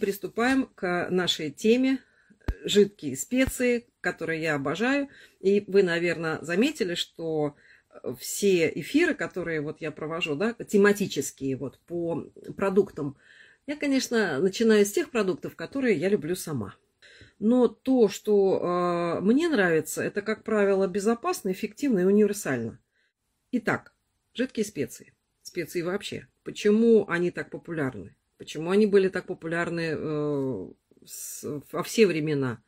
Приступаем к нашей теме жидкие специи, которые я обожаю. И вы, наверное, заметили, что э, все эфиры, которые вот я провожу, да, тематические вот по продуктам, я, конечно, начинаю с тех продуктов, которые я люблю сама. Но то, что э, мне нравится, это, как правило, безопасно, эффективно и универсально. Итак, жидкие специи. Специи вообще. Почему они так популярны? Почему они были так популярны э, с, во все времена?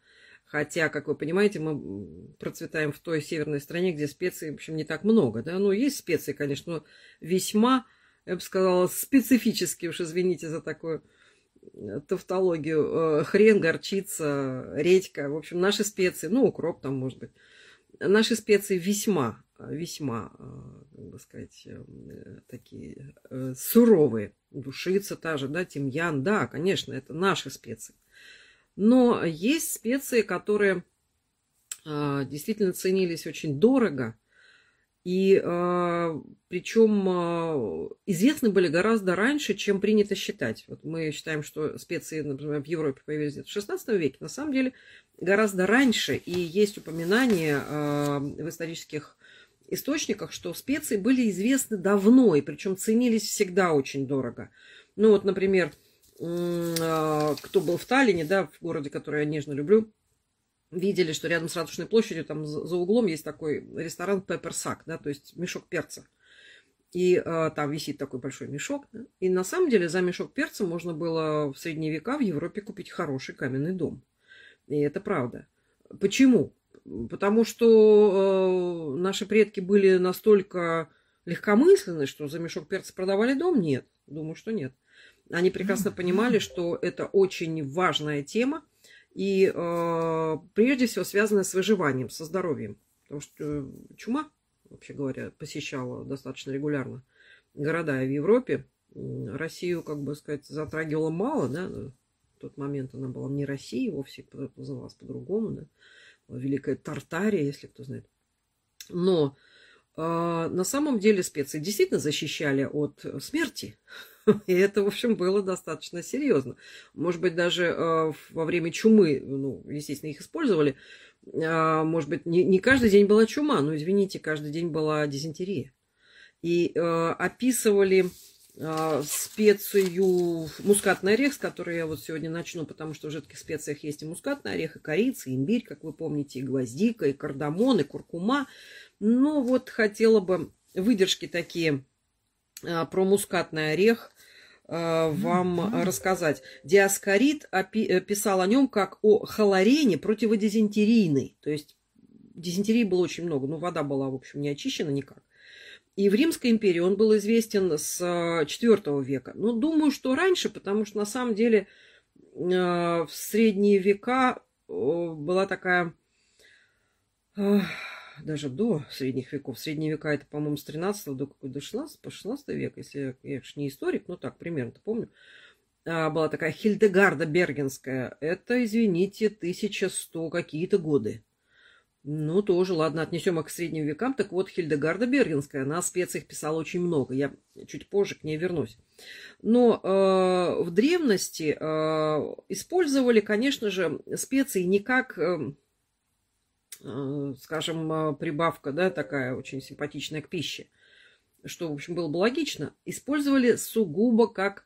Хотя, как вы понимаете, мы процветаем в той северной стране, где специй, в общем, не так много. Да? Ну, есть специи, конечно, но весьма, я бы сказала, специфически, уж извините за такую э, тавтологию, э, хрен, горчица, редька, в общем, наши специи, ну, укроп там, может быть, наши специи весьма весьма, а, как бы сказать, эм, э, такие э, суровые. Душица та же, да, тимьян, да, конечно, это наши специи. Но есть специи, которые а, действительно ценились очень дорого, и а, причем известны были гораздо раньше, чем принято считать. Вот мы считаем, что специи, например, в Европе появились где-то в 16 веке, на самом деле гораздо раньше, и есть упоминания в исторических источниках, что специи были известны давно и причем ценились всегда очень дорого. Ну вот, например, а, кто был в Таллине, да, в городе, который я нежно люблю, видели, что рядом с Радушной площадью, там за углом есть такой ресторан Пепперсак, да, то есть мешок перца. И э, там висит такой большой мешок. Да? И на самом деле за мешок перца можно было в средние века в Европе купить хороший каменный дом. И это правда. Почему? потому что э, наши предки были настолько легкомысленны, что за мешок перца продавали дом? Нет, думаю, что нет. Они прекрасно понимали, что это очень важная тема и э, прежде всего связанная с выживанием, со здоровьем. Потому что чума, вообще говоря, посещала достаточно регулярно города в Европе. Россию, как бы сказать, затрагивала мало, да, в тот момент она была не Россией, вовсе называлась по-другому, да. Великая Тартария, если кто знает. Но э, на самом деле специи действительно защищали от э, смерти. И это, в общем, было достаточно серьезно. Может быть, даже э, во время чумы, ну, естественно, их использовали. Э, может быть, не, не каждый день была чума, но, извините, каждый день была дизентерия. И э, описывали а, специю мускатный орех, с которой я вот сегодня начну, потому что в жидких специях есть и мускатный орех, и корица, и имбирь, как вы помните, и гвоздика, и кардамон, и куркума. Но ну вот хотела бы выдержки такие а, про мускатный орех а, вам mm -hmm. рассказать. Диаскорид э, писал о нем как о холорене противодизентерийной. То есть дизентерии было очень много, но вода была, в общем, не очищена никак. И в Римской империи он был известен с IV э, века. Но ну, думаю, что раньше, потому что на самом деле э, в средние века э, была такая, даже до средних веков, средние века это, по-моему, с 13 до, до 16, по 16 века, если я же не историк, но так примерно-то помню, а, была такая Хильдегарда Бергенская. Это, извините, 1100 какие-то годы. Ну, тоже, ладно, отнесем их к средним векам. Так вот, Хильдегарда Бергенская, она о специях писала очень много. Я чуть позже к ней вернусь. Но э, в древности э, использовали, конечно же, специи не как, э, э скажем, э, прибавка, да, такая очень симпатичная к пище, что, в общем, было бы логично. Использовали сугубо как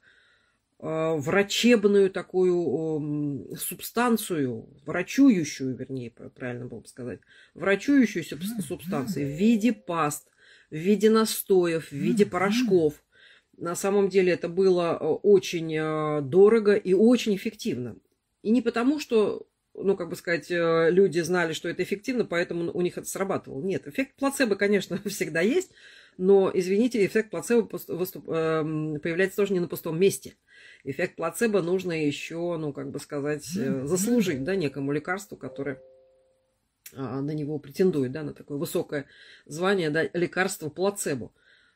Э, врачебную такую эм, субстанцию, врачующую, вернее, правильно было бы сказать, врачующую субстанцию в виде паст, в виде настоев, в виде порошков. На самом деле это было э, очень э, дорого и очень эффективно. И не потому, что, ну, как бы сказать, люди знали, что это эффективно, поэтому у них это срабатывало. Нет, эффект плацебо, конечно, всегда есть, но, извините, эффект плацебо выступ, э, появляется тоже не на пустом месте. Эффект плацебо нужно еще, ну, как бы сказать, э, заслужить, да, некому лекарству, которое э, на него претендует, да, на такое высокое звание, да, лекарство плацебо.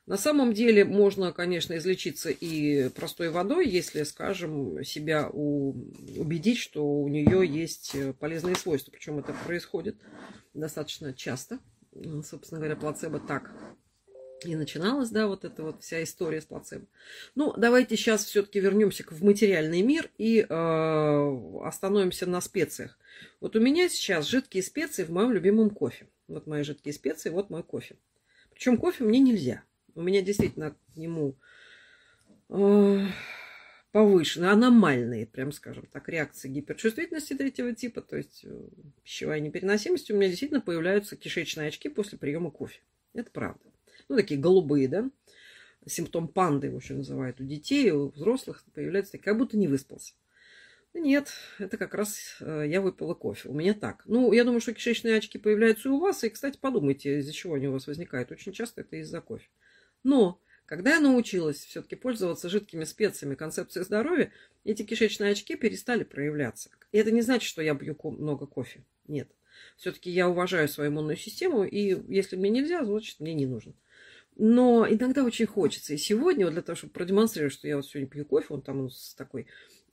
На самом деле можно, конечно, излечиться и простой водой, если, скажем, себя у... убедить, что у нее есть э, полезные свойства. Причем это происходит достаточно часто. Собственно говоря, плацебо так и начиналась, да, вот эта вот вся история с плацебо. Ну, давайте сейчас все-таки вернемся в материальный мир и э, остановимся на специях. Вот у меня сейчас жидкие специи в моем любимом кофе. Вот мои жидкие специи, вот мой кофе. Причем кофе мне нельзя. У меня действительно к нему э, повышенные, аномальные, прям скажем так, реакции гиперчувствительности третьего типа, то есть э, пищевая непереносимость. У меня действительно появляются кишечные очки после приема кофе. Это правда ну, такие голубые, да, симптом панды, в общем, называют у детей, у взрослых появляется, как будто не выспался. Ну, нет, это как раз э, я выпила кофе. У меня так. Ну, я думаю, что кишечные очки появляются и у вас. И, кстати, подумайте, из-за чего они у вас возникают. Очень часто это из-за кофе. Но когда я научилась все-таки пользоваться жидкими специями концепции здоровья, эти кишечные очки перестали проявляться. И это не значит, что я пью много кофе. Нет. Все-таки я уважаю свою иммунную систему, и если мне нельзя, значит, мне не нужно. Но иногда очень хочется. И сегодня, вот для того, чтобы продемонстрировать, что я вот сегодня пью кофе, он там с такой,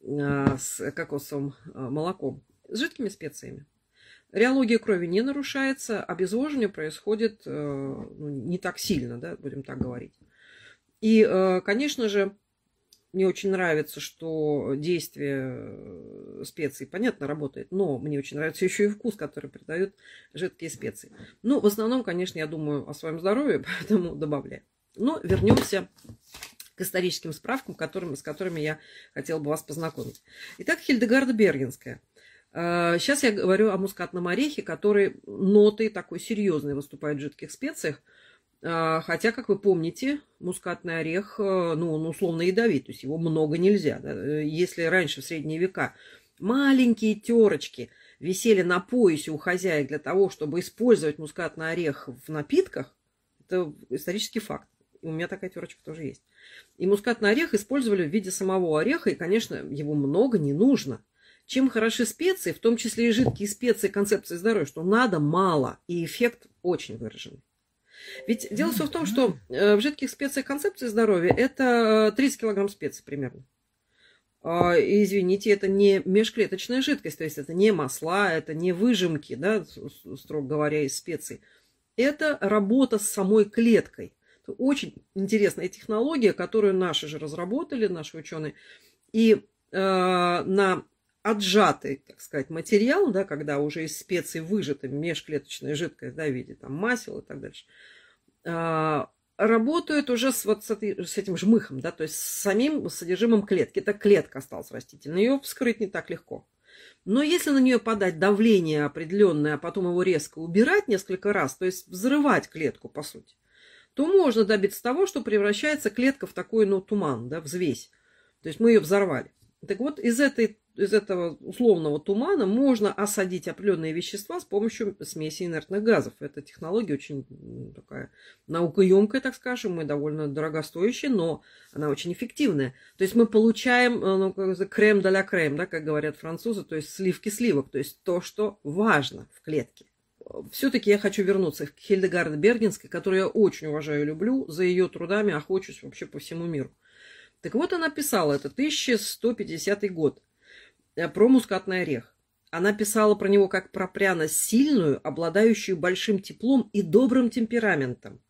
а, с кокосовым а, молоком, с жидкими специями. Реология крови не нарушается, обезвоживание происходит э, ну, не так сильно, да, будем так говорить. И, э, конечно же, мне очень нравится, что действие э, специй, понятно, работает, но мне очень нравится еще и вкус, который придают жидкие специи. Ну, в основном, конечно, я думаю о своем здоровье, поэтому добавляю. Но вернемся к историческим справкам, которым, с которыми я хотела бы вас познакомить. Итак, Хильдегарда Бергенская. Э, сейчас я говорю о мускатном орехе, который нотой такой серьезной выступает в жидких специях – а, хотя, как вы помните, мускатный орех, э, ну, он условно ядовит, то есть его много нельзя. Э, если раньше, в средние века, маленькие терочки висели на поясе у хозяек для того, чтобы использовать мускатный орех в напитках, это исторический факт. у меня такая терочка тоже есть. И мускатный орех использовали в виде самого ореха, и, конечно, его много не нужно. Чем хороши специи, в том числе и жидкие специи концепции здоровья, что надо мало, и эффект очень выраженный. Ведь дело все в том, что э, в жидких специях концепции здоровья это 30 э, килограмм специй примерно. А, и, извините, это не межклеточная жидкость, то есть это не масла, это не выжимки, да, строго говоря, из специй. Это работа с самой клеткой. очень интересная технология, которую наши же разработали, наши ученые. И э, на отжатый, так сказать, материал, да, когда уже из специй выжата межклеточная жидкость, да, в виде там масел и так дальше, а, работают уже с, вот с, этим жмыхом, да, то есть с самим содержимым клетки. Это клетка осталась растительной, ее вскрыть не так легко. Но если на нее подать давление определенное, а потом его резко убирать несколько раз, то есть взрывать клетку, по сути, то можно добиться того, что превращается клетка в такой, ну, туман, да, взвесь. То есть мы ее взорвали. Так вот, из этой из этого условного тумана можно осадить определенные вещества с помощью смеси инертных газов. Эта технология очень такая наукоемкая, так скажем, и довольно дорогостоящая, но она очень эффективная. То есть мы получаем э, ну, крем для крем, да, как говорят французы, то есть сливки сливок, то есть то, что важно в клетке все-таки я хочу вернуться к Хильдегард Бергенской, которую я очень уважаю и люблю, за ее трудами охочусь вообще по всему миру. Так вот, она писала, это 1150 год. Э, про мускатный орех. Она писала про него как про пряность сильную, обладающую большим теплом и добрым темпераментом,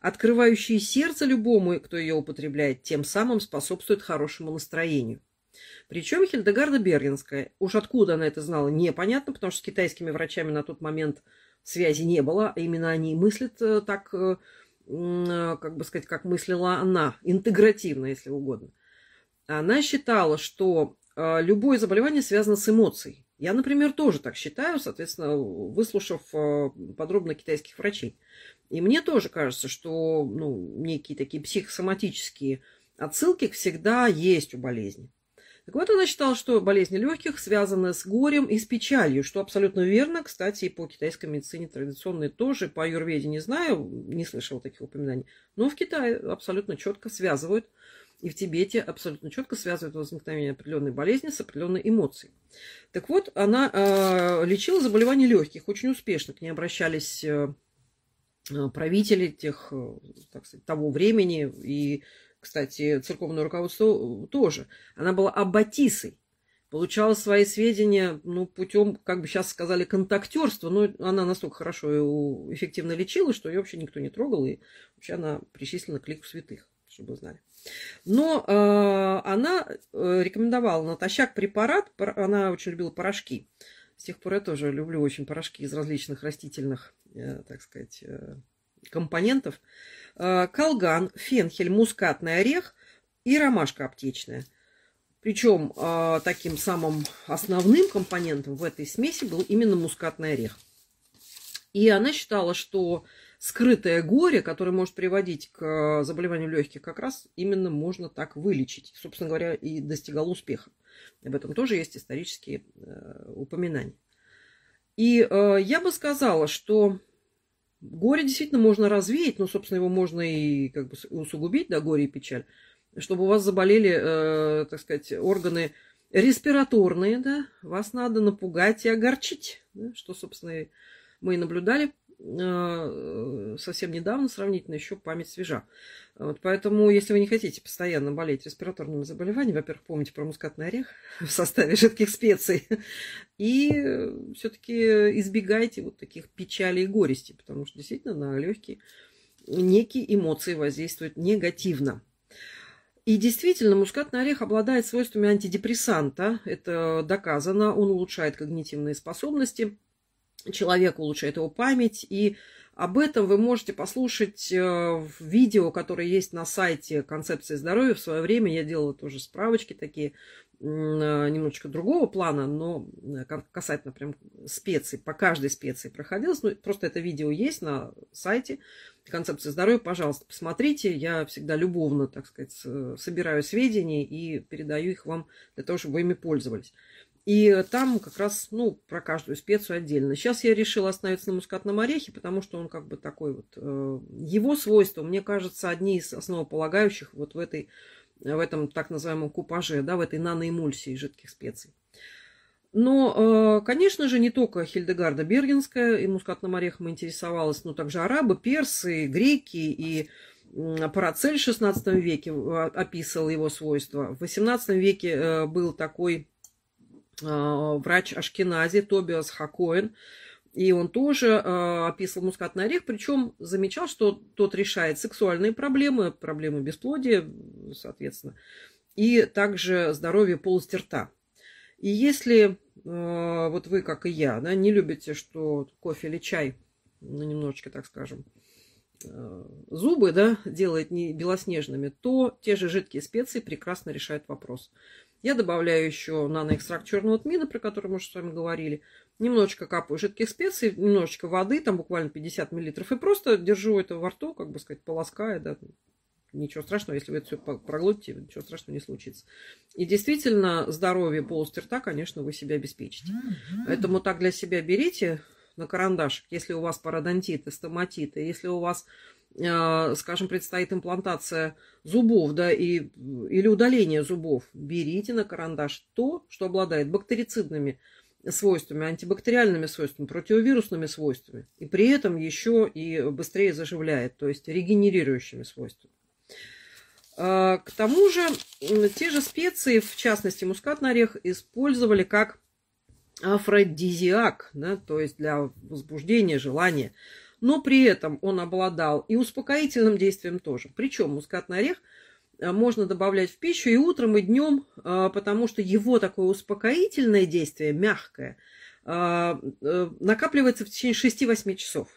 открывающую сердце любому, кто ее употребляет, тем самым способствует хорошему настроению. Причем Хильдегарда Бергенская, уж откуда она это знала, непонятно, потому что с китайскими врачами на тот момент связи не было, а именно они мыслят э, так, э, как бы сказать, как мыслила она, интегративно, если угодно. Она считала, что а, любое заболевание связано с эмоцией. Я, например, тоже так считаю, соответственно, выслушав а, подробно китайских врачей. И мне тоже кажется, что ну, некие такие психосоматические отсылки всегда есть у болезни. Так вот, она считала, что болезни легких связаны с горем и с печалью, что абсолютно верно. Кстати, и по китайской медицине традиционной тоже, по аюрведе не знаю, не слышала таких упоминаний. Но в Китае абсолютно четко связывают э, и в Тибете абсолютно четко связывают возникновение определенной болезни с определенной эмоцией. Так вот, она э, лечила заболевания легких очень успешно. К ней обращались э, э правители тех, э, так сказать, того времени и, кстати, церковное руководство э, тоже. Она была аббатисой получала свои сведения ну, путем, как бы сейчас сказали, контактерства, но она настолько хорошо и эффективно лечила, что ее вообще никто не трогал, и вообще она причислена к лику святых, чтобы вы знали. Но э, она э, рекомендовала натощак препарат, она очень любила порошки. С тех пор я тоже люблю очень порошки из различных растительных, э, так сказать, э, компонентов. Э, колган, фенхель, мускатный орех и ромашка аптечная. Причем э, таким самым основным компонентом в этой смеси был именно мускатный орех. И она считала, что скрытое горе, которое может приводить к э, заболеванию легких, как раз именно можно так вылечить. Собственно говоря, и достигал успеха. Об этом тоже есть исторические э, упоминания. И э, я бы сказала, что горе действительно можно развеять, но, собственно, его можно и как бы усугубить, да, горе и печаль, чтобы у вас заболели, так сказать, органы респираторные, да, вас надо напугать и огорчить, да, что, собственно, мы и наблюдали Э, совсем недавно, сравнительно еще память свежа. Вот, поэтому, если вы не хотите постоянно болеть респираторными заболеваниями, во-первых, помните про мускатный орех в составе жидких специй, и все-таки избегайте вот таких печалей и горести, потому что действительно на легкие некие эмоции воздействуют негативно. И действительно, мускатный орех обладает свойствами антидепрессанта. Это доказано. Он улучшает когнитивные способности – человек улучшает его память. И об этом вы можете послушать э, в видео, которое есть на сайте «Концепции здоровья». В свое время я делала тоже справочки такие, э, немножечко другого плана, но э, касательно прям специй, по каждой специи проходилось. Ну, просто это видео есть на сайте «Концепция здоровья». Пожалуйста, посмотрите. Я всегда любовно, так сказать, собираю сведения и передаю их вам для того, чтобы вы ими пользовались. И там как раз, ну, про каждую специю отдельно. Сейчас я решила остановиться на мускатном орехе, потому что он как бы такой вот... Э, его свойства, мне кажется, одни из основополагающих вот в, этой, в этом так называемом купаже, да, в этой наноэмульсии жидких специй. Но, э, конечно же, не только Хильдегарда Бергенская и мускатным орехом интересовалась, но также арабы, персы, греки и Парацель в XVI веке э, описывал его свойства. В XVIII веке был такой а, врач Ашкенази Тобиас Хакоин, и он тоже а, описывал мускатный орех, причем замечал, что тот решает сексуальные проблемы, проблемы бесплодия, соответственно, и также здоровье полости рта. И если а, вот вы, как и я, да, не любите, что кофе или чай, ну, немножечко, так скажем, зубы, да, делает не белоснежными, то те же жидкие специи прекрасно решают вопрос. Я добавляю еще наноэкстракт черного тмина, про который мы уже с вами говорили. Немножечко капаю жидких специй, немножечко воды, там буквально 50 миллилитров. И просто держу это во рту, как бы сказать, полоская, да, ничего страшного, если вы это все проглотите, ничего страшного не случится. И действительно, здоровье полости рта, конечно, вы себя обеспечите. Поэтому так для себя берите на карандашик, если у вас пародонтиты, стоматиты, если у вас а, скажем, предстоит имплантация зубов, да, и, или удаление зубов, берите на карандаш то, что обладает бактерицидными свойствами, антибактериальными свойствами, противовирусными свойствами, и при этом еще и быстрее заживляет, то есть регенерирующими свойствами. А, к тому же, те же специи, в частности, мускатный орех, использовали как афродизиак, да, то есть для возбуждения желания но при этом он обладал и успокоительным действием тоже. Причем мускатный орех э, можно добавлять в пищу и утром, и днем, э, потому что его такое успокоительное действие, мягкое, э, накапливается в течение 6-8 часов.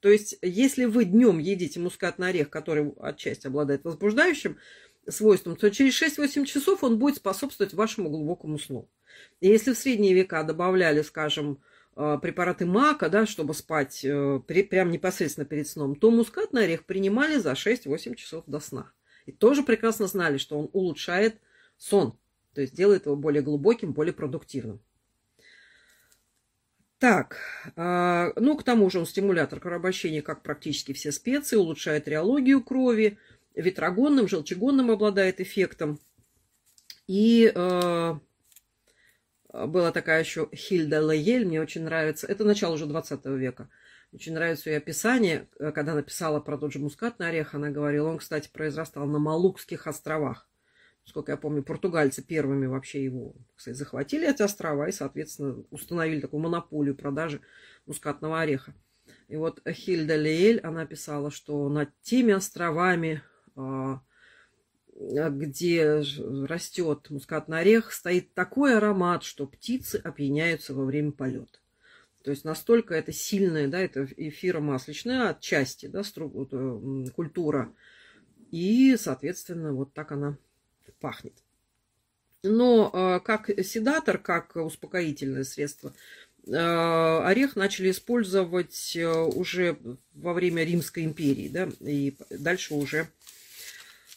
То есть, если вы днем едите мускатный орех, который отчасти обладает возбуждающим свойством, то через 6-8 часов он будет способствовать вашему глубокому сну. И если в средние века добавляли, скажем, а, препараты мака, да, чтобы спать э, при, прям непосредственно перед сном, то мускатный орех принимали за 6-8 часов до сна. И тоже прекрасно знали, что он улучшает сон, то есть делает его более глубоким, более продуктивным. Так, а, ну, к тому же он стимулятор кровообращения, как практически все специи, улучшает реологию крови, ветрогонным, желчегонным обладает эффектом. И э, была такая еще Хильда Лаель, мне очень нравится. Это начало уже 20 века. Очень нравится ее описание, э, когда она писала про тот же мускатный орех, она говорила, он, кстати, произрастал на Малукских островах. Сколько я помню, португальцы первыми вообще его кстати, захватили эти острова и, соответственно, установили такую монополию продажи мускатного ореха. И вот Хильда Леэль, она писала, что над теми островами а, а, где э, растет мускатный орех, стоит такой аромат, что птицы опьяняются во время полета. То есть настолько это сильная, да, это эфиромасличная отчасти, да, стру, э, культура. И, соответственно, вот так она пахнет. Но а, как седатор, как успокоительное средство, а, орех начали использовать э, уже во время Римской империи, да, и дальше уже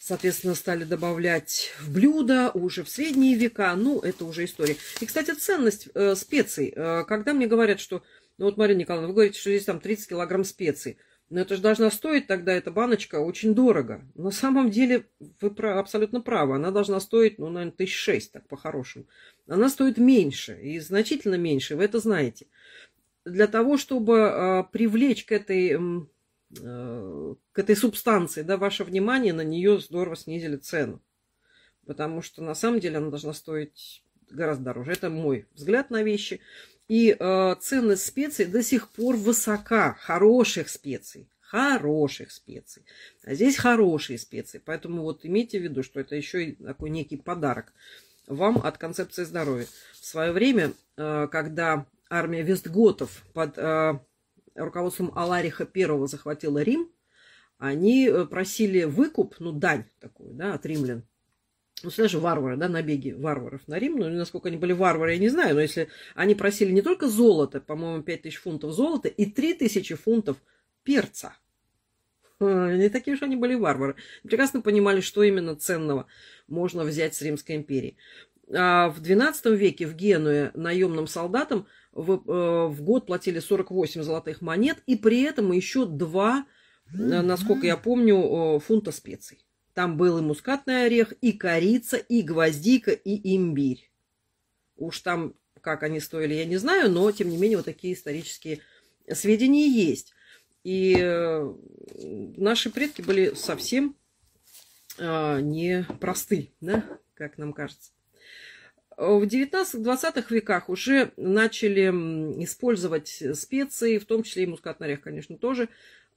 соответственно, стали добавлять в блюда уже в средние века. Ну, это уже история. И, кстати, ценность э, специй. Э, когда мне говорят, что... Ну, вот, Марина Николаевна, вы говорите, что здесь там 30 килограмм специй. Но это же должна стоить тогда эта баночка очень дорого. На самом деле вы абсолютно правы. Она должна стоить, ну, наверное, тысяч шесть, так по-хорошему. Она стоит меньше и значительно меньше, вы это знаете. Для того, чтобы э, привлечь к этой Э, к этой субстанции, да, ваше внимание, на нее здорово снизили цену. Потому что на самом деле она должна стоить гораздо дороже. Это мой взгляд на вещи. И э, ценность специй до сих пор высока, хороших специй. Хороших специй. А здесь хорошие специи. Поэтому вот имейте в виду, что это еще и такой некий подарок вам от концепции здоровья. В свое время, э, когда армия Вестготов под э, руководством Алариха I захватила Рим, они э, просили выкуп, ну, дань такую, да, от римлян. Ну, сюда же варвары, да, набеги варваров на Рим. Ну, насколько они были варвары, я не знаю, но если они просили не только золото, по-моему, 5 тысяч фунтов золота и 3 тысячи фунтов перца. Не такие же они были варвары. Прекрасно понимали, что именно ценного можно взять с Римской империи. А в XII веке в Генуе наемным солдатам в, э, в год платили 48 золотых монет, и при этом еще 2, э, насколько я помню, э, фунта специй. Там был и мускатный орех, и корица, и гвоздика, и имбирь. Уж там, как они стоили, я не знаю, но, тем не менее, вот такие исторические сведения есть. И э, наши предки были совсем э, непросты, да, как нам кажется. В 19-20 веках уже начали использовать специи, в том числе и мускатный орех, конечно, тоже,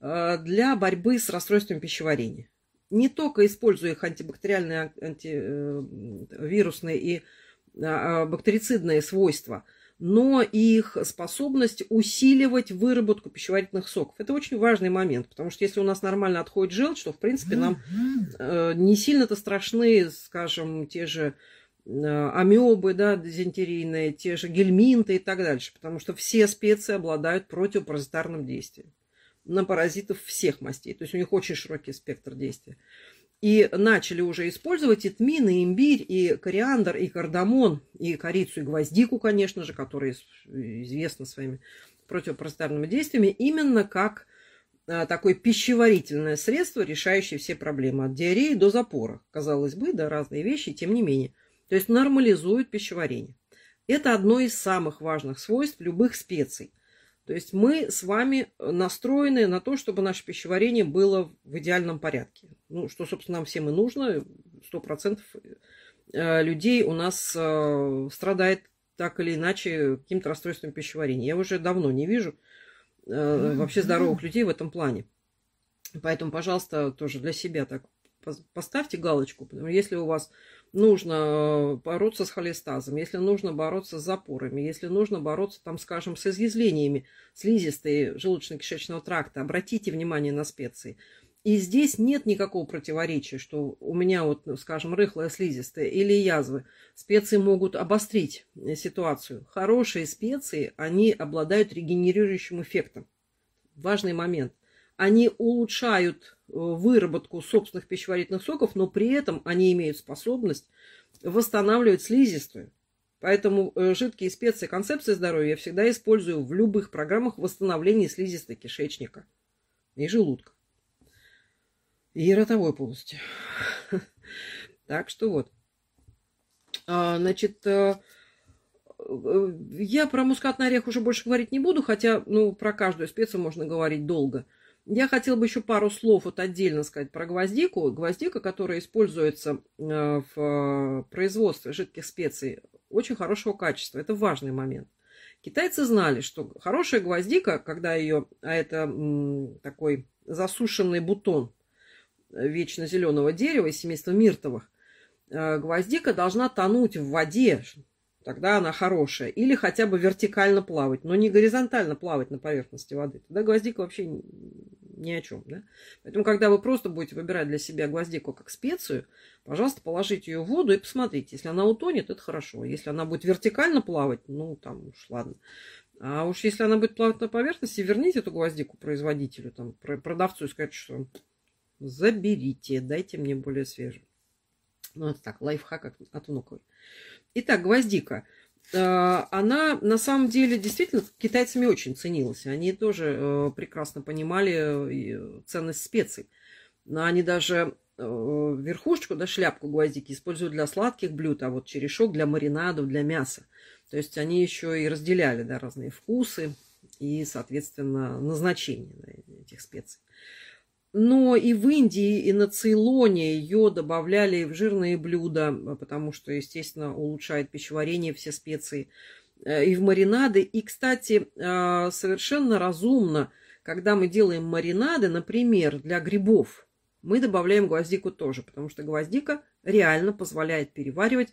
э, для борьбы с расстройством пищеварения. Не только используя их антибактериальные, антивирусные э, и а, а, бактерицидные свойства, но и их способность усиливать выработку пищеварительных соков. Это очень важный момент, потому что если у нас нормально отходит желчь, то, в принципе, нам э, не сильно-то страшны, скажем, те же Э, амебы, да, дизентерийные, те же гельминты и так дальше, потому что все специи обладают противопаразитарным действием на паразитов всех мастей, то есть у них очень широкий спектр действия. И начали уже использовать и тмин, и имбирь, и кориандр, и кардамон, и корицу, и гвоздику, конечно же, которые известны своими противопаразитарными действиями, именно как э, такое пищеварительное средство, решающее все проблемы от диареи до запора. Казалось бы, да, разные вещи, тем не менее то есть нормализуют пищеварение. Это одно из самых важных свойств любых специй. То есть мы с вами э, настроены на то, чтобы наше пищеварение было в идеальном порядке. Ну, что, собственно, нам всем и нужно. Сто процентов э, людей у нас э, страдает так или иначе каким-то расстройством пищеварения. Я уже давно не вижу вообще здоровых людей в этом плане. Поэтому, пожалуйста, тоже для себя так поставьте галочку. Потому что если у вас нужно э, бороться с холестазом, если нужно бороться с запорами, если нужно бороться, там, скажем, с изъязвлениями слизистой желудочно-кишечного тракта, обратите внимание на специи. И здесь нет никакого противоречия, что у меня, вот, ну, скажем, рыхлая слизистая или язвы. Специи могут обострить э, ситуацию. Хорошие специи, они обладают регенерирующим эффектом. Важный момент они улучшают э, выработку собственных пищеварительных соков, но при этом они имеют способность восстанавливать слизистую. Поэтому э, жидкие специи концепции здоровья я всегда использую в любых программах восстановления слизистой кишечника и желудка. И ротовой полости. Так что вот. А, значит, э, я про мускатный орех уже больше говорить не буду, хотя ну, про каждую специю можно говорить долго – я хотела бы еще пару слов вот отдельно сказать про гвоздику. Гвоздика, которая используется э, в производстве жидких специй, очень хорошего качества. Это важный момент. Китайцы знали, что хорошая гвоздика, когда ее, а это м, такой засушенный бутон вечно зеленого дерева из семейства миртовых, э, гвоздика должна тонуть в воде, тогда она хорошая. Или хотя бы вертикально плавать, но не горизонтально плавать на поверхности воды. Тогда гвоздика вообще ни о чем. Да? Поэтому, когда вы просто будете выбирать для себя гвоздику как специю, пожалуйста, положите ее в воду и посмотрите. Если она утонет, это хорошо. Если она будет вертикально плавать, ну, там уж ладно. А уж если она будет плавать на поверхности, верните эту гвоздику производителю, там, продавцу и скажите, что заберите, дайте мне более свежую. Ну, это так, лайфхак от внуковой. Итак, гвоздика. А, она на самом деле действительно китайцами очень ценилась. Они тоже э, прекрасно понимали э, ценность специй. но Они даже э, верхушечку, да, шляпку гвоздики используют для сладких блюд, а вот черешок для маринадов, для мяса. То есть они еще и разделяли да, разные вкусы и, соответственно, назначение да, этих специй. Но и в Индии, и на Цейлоне ее добавляли в жирные блюда, потому что, естественно, улучшает пищеварение все специи э, и в маринады. И, кстати, а, совершенно разумно, когда мы делаем маринады, например, для грибов, мы добавляем гвоздику тоже, потому что гвоздика реально позволяет переваривать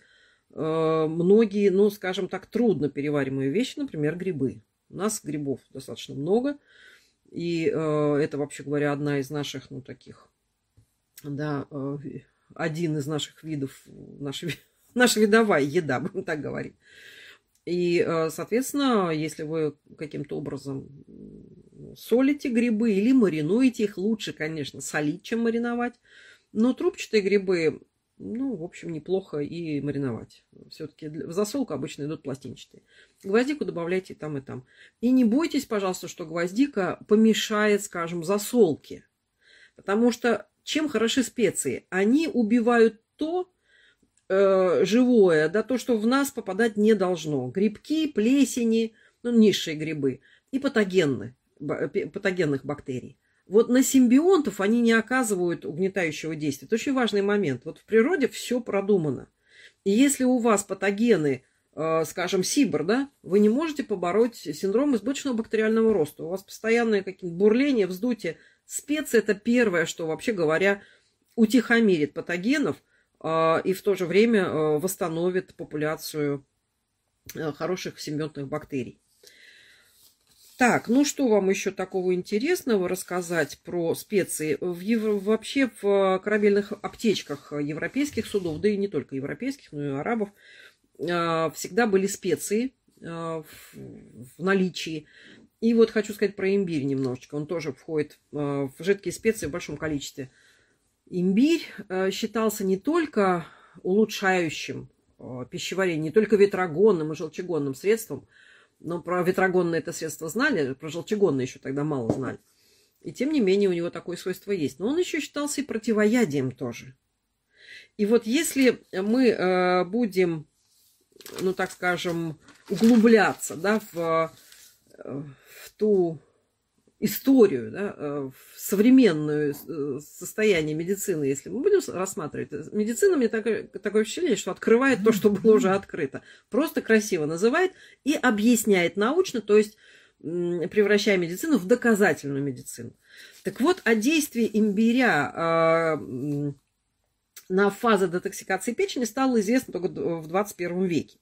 э, многие, ну, скажем так, трудно перевариваемые вещи, например, грибы. У нас грибов достаточно много – и э, это, вообще говоря, одна из наших, ну, таких, да, э, один из наших видов, наша, наша видовая еда, будем так говорить. И, э, соответственно, если вы каким-то образом солите грибы или маринуете их, лучше, конечно, солить, чем мариновать. Но трубчатые грибы ну, в общем, неплохо и мариновать. Все-таки в засолку обычно идут пластинчатые. Гвоздику добавляйте там, и там. И не бойтесь, пожалуйста, что гвоздика помешает, скажем, засолке. Потому что чем хороши специи? Они убивают то э, живое, да, то, что в нас попадать не должно. Грибки, плесени, ну, низшие грибы и патогенны, патогенных бактерий. Вот на симбионтов они не оказывают угнетающего действия. Это очень важный момент. Вот в природе все продумано. И если у вас патогены, э, скажем, сибр, да, вы не можете побороть синдром избыточного бактериального роста. У вас постоянное какие-то бурление, вздутие. Специи – это первое, что, вообще говоря, утихомирит патогенов э, и в то же время э, восстановит популяцию хороших симбионтных бактерий. Так, ну что вам еще такого интересного рассказать про специи? В Ев... Вообще в э, корабельных аптечках европейских судов, да и не только европейских, но и арабов, э, всегда были специи э, в наличии. И вот хочу сказать про имбирь немножечко. Он тоже входит в жидкие специи в большом количестве. Имбирь считался не только улучшающим пищеварение, не только ветрогонным и желчегонным средством – но про ветрогонное это средство знали, про желчегонное еще тогда мало знали. И тем не менее у него такое свойство есть. Но он еще считался и противоядием тоже. И вот если мы э, будем, ну так скажем, углубляться да, в, э, в ту историю, да, э, современное э, состояние медицины, если мы будем рассматривать, медицина, мне такое, такое ощущение, что открывает то, что было уже открыто. Просто красиво называет и объясняет научно, то есть превращая медицину в доказательную медицину. Так вот, о действии имбиря а, на фазы детоксикации печени стало известно только в 21 веке.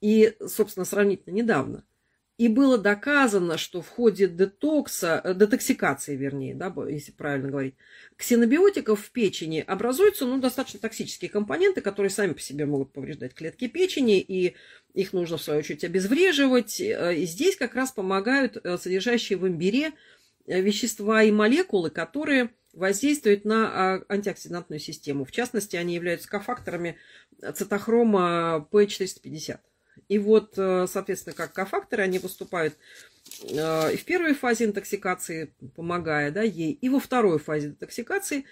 И, собственно, сравнительно недавно – и было доказано, что в ходе детокса, э, детоксикации, вернее, да, если правильно говорить, ксенобиотиков в печени образуются ну, достаточно токсические компоненты, которые сами по себе могут повреждать клетки печени, и их нужно, в свою очередь, обезвреживать. Э, и здесь как раз помогают э, содержащие в имбире вещества и молекулы, которые воздействуют на а, антиоксидантную систему. В частности, они являются кофакторами цитохрома P450. И вот, э, соответственно, как кофакторы, они выступают э, и в первой фазе интоксикации, помогая да, ей, и во второй фазе интоксикации,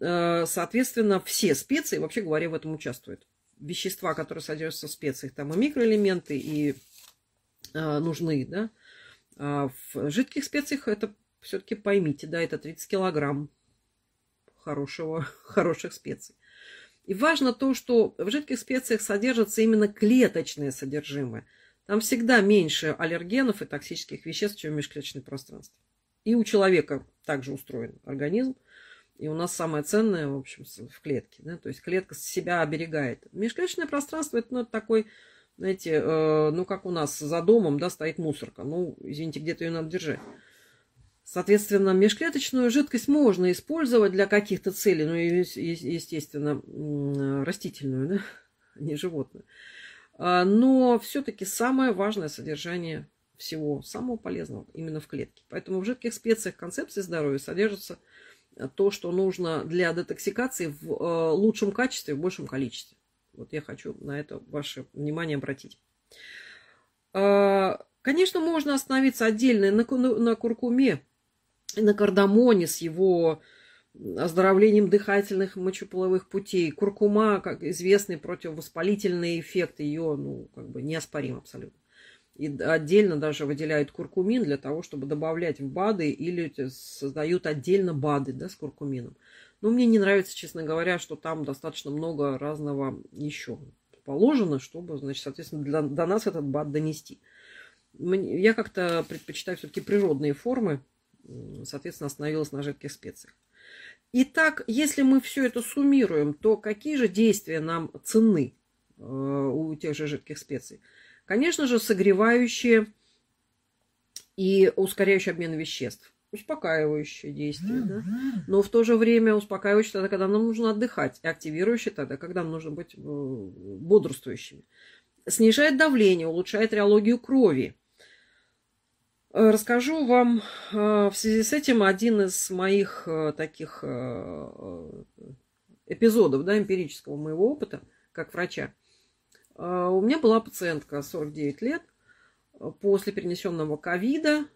э, соответственно, все специи, вообще говоря, в этом участвуют. Вещества, которые содержатся в специях, там и микроэлементы, и нужны, да. А в жидких специях это все-таки поймите, да, это 30 килограмм хорошего, хороших специй. И важно то, что в жидких специях содержатся именно клеточные содержимое. Там всегда меньше аллергенов и токсических веществ, чем в межклеточном пространстве. И у человека также устроен организм. И у нас самое ценное, в общем, в клетке. Да? То есть клетка себя оберегает. Межклеточное пространство – это ну, такой, знаете, э, ну как у нас за домом да, стоит мусорка. Ну, извините, где-то ее надо держать. Соответственно, межклеточную жидкость можно использовать для каких-то целей, ну, естественно, растительную, да? А не животную. А, но все-таки самое важное содержание всего самого полезного именно в клетке. Поэтому в жидких специях концепции здоровья содержится э, то, что нужно для детоксикации в э, лучшем качестве, в большем количестве. Вот я хочу на это ваше внимание обратить. А, конечно, можно остановиться отдельно на, на куркуме, на кардамоне с его оздоровлением дыхательных и мочеполовых путей. Куркума, как известный противовоспалительный эффект, ее ну, как бы неоспорим абсолютно. И отдельно даже выделяют куркумин для того, чтобы добавлять в БАДы или создают отдельно БАДы да, с куркумином. Но мне не нравится, честно говоря, что там достаточно много разного еще положено, чтобы, значит, соответственно, для, до нас этот БАД донести. Я как-то предпочитаю все-таки природные формы соответственно, остановилась на жидких специях. Итак, если мы все это суммируем, то какие же действия нам цены э, у тех же жидких специй? Конечно же, согревающие и ускоряющие обмен веществ. Успокаивающее действие, да? но в то же время успокаивающее тогда, когда нам нужно отдыхать, и активирующее тогда, когда нам нужно быть э, бодрствующими. Снижает давление, улучшает реологию крови – Э, расскажу вам э, в связи с этим один из моих э, таких эпизодов, да, эмпирического моего опыта как врача. У меня была пациентка 49 лет. После перенесенного ковида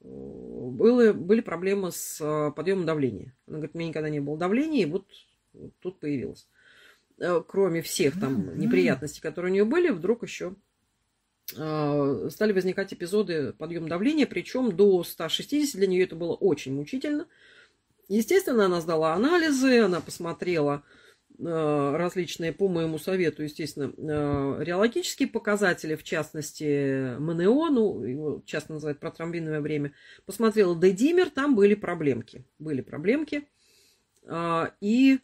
было, были проблемы с подъемом давления. Она говорит, у меня никогда не было давления, и вот тут появилось. Кроме всех там неприятностей, которые у нее были, вдруг еще а, стали возникать эпизоды подъем давления, причем до 160 для нее это было очень мучительно. Естественно, она сдала анализы, она посмотрела а, различные, по моему совету, естественно, а, реологические показатели, в частности, МНО, ну, его часто называют протромбиновое время, посмотрела Дедимер, там были проблемки, были проблемки, и